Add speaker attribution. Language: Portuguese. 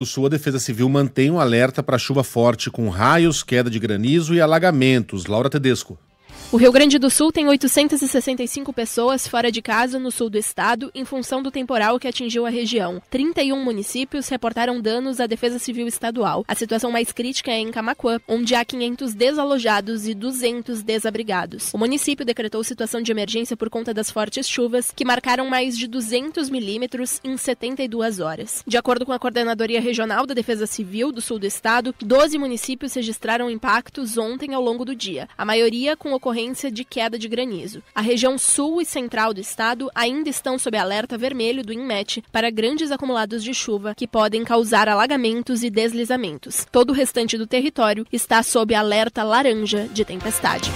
Speaker 1: do Sul, a Defesa Civil mantém um alerta para chuva forte com raios, queda de granizo e alagamentos. Laura Tedesco.
Speaker 2: O Rio Grande do Sul tem 865 pessoas fora de casa no sul do estado em função do temporal que atingiu a região. 31 municípios reportaram danos à Defesa Civil Estadual. A situação mais crítica é em Camacuã, onde há 500 desalojados e 200 desabrigados. O município decretou situação de emergência por conta das fortes chuvas, que marcaram mais de 200 milímetros em 72 horas. De acordo com a Coordenadoria Regional da Defesa Civil do Sul do Estado, 12 municípios registraram impactos ontem ao longo do dia, a maioria com ocorrência de queda de granizo. A região sul e central do estado ainda estão sob alerta vermelho do INMET para grandes acumulados de chuva que podem causar alagamentos e deslizamentos. Todo o restante do território está sob alerta laranja de tempestade.